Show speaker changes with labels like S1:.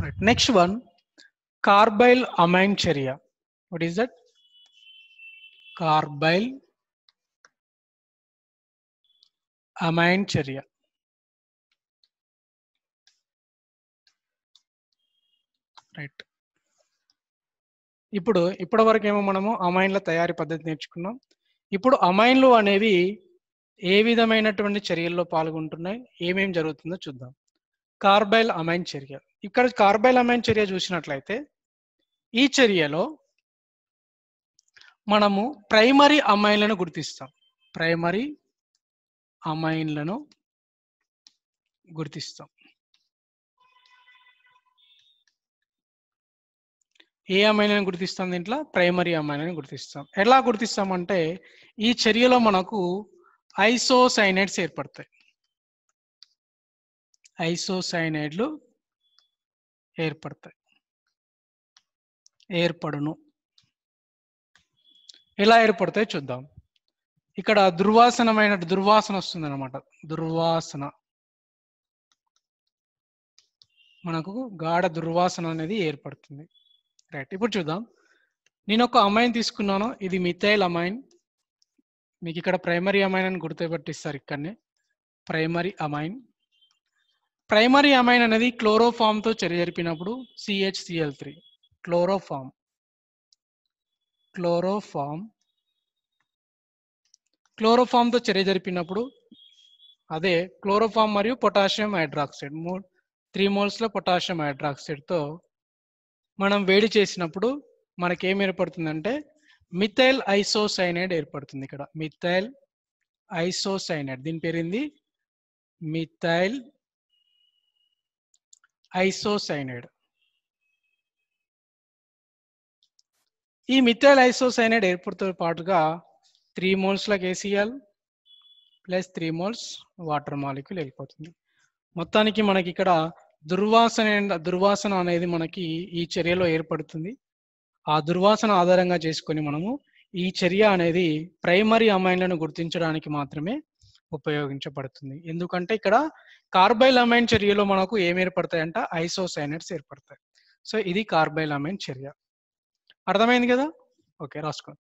S1: Right. Next one, carbyl amine charia. What is that? Carbyl amine charia. Right ఇప్పుడు ఇప్పటి వరకు ఏమో మనము అమైన్ల తయారీ పద్ధతి నేర్చుకున్నాం ఇప్పుడు అమైన్లు అనేవి ఏ విధమైనటువంటి చర్యల్లో పాల్గొంటున్నాయి ఏమేమి జరుగుతుందో చూద్దాం కార్బైల్ అమైన్ చర్య ఇక్కడ కార్బైల్ అమైన్ చర్య చూసినట్లయితే ఈ చర్యలో మనము ప్రైమరీ అమైన్లను గుర్తిస్తాం ప్రైమరీ అమైన్లను గుర్తిస్తాం ఏ అమైన్లను గుర్తిస్తాం దీంట్లో ప్రైమరీ అమైన్లను గుర్తిస్తాం ఎలా గుర్తిస్తామంటే ఈ చర్యలో మనకు ఐసోసైనైట్స్ ఏర్పడతాయి ఐసోసైనైడ్లు ఏర్పడతాయి ఏర్పడును ఎలా ఏర్పడతాయి చూద్దాం ఇక్కడ దుర్వాసనమైన దుర్వాసన వస్తుంది అనమాట దుర్వాసన మనకు గాఢ దుర్వాసన అనేది ఏర్పడుతుంది రైట్ ఇప్పుడు చూద్దాం నేను ఒక అమైన్ తీసుకున్నాను ఇది మిథైల్ అమైన్ మీకు ఇక్కడ ప్రైమరీ అమైన్ అని గుర్తుపెట్టిస్తారు ఇక్కడనే ప్రైమరీ అమైన్ ప్రైమరీ అమైన్ అనేది క్లోరోఫామ్తో చర్య జరిపినప్పుడు సిహెచ్సిఎల్ త్రీ క్లోరోఫామ్ క్లోరోఫామ్ క్లోరోఫామ్తో చర్య జరిపినప్పుడు అదే క్లోరోఫామ్ మరియు పొటాషియం హైడ్రాక్సైడ్ మూ త్రీ మోల్స్లో పొటాషియం హైడ్రాక్సైడ్తో మనం వేడి చేసినప్పుడు మనకేం ఏర్పడుతుందంటే మిథైల్ ఐసోసైనైడ్ ఏర్పడుతుంది ఇక్కడ మిథైల్ ఐసోసైనైడ్ దీని పేరింది మిథైల్ ఐసోసైనైడ్ ఈ మిథైల్ ఐసోసైనైడ్ ఏర్పడుతో పాటుగా త్రీ మోల్స్లకు ఏసీఎల్ plus three moles water molecule వెళ్ళిపోతుంది మొత్తానికి మనకి ఇక్కడ దుర్వాసన దుర్వాసన అనేది మనకి ఈ చర్యలో ఏర్పడుతుంది ఆ దుర్వాసన ఆధారంగా చేసుకొని మనము ఈ చర్య అనేది ప్రైమరీ అమైన్లను గుర్తించడానికి మాత్రమే ఉపయోగించబడుతుంది ఎందుకంటే ఇక్కడ కార్బైలమైన్ చర్యలో మనకు ఏం ఏర్పడతాయంట ఐసోసైనట్స్ ఏర్పడతాయి సో ఇది కార్బైలమైన్ చర్య అర్థమైంది కదా ఓకే రాసుకోండి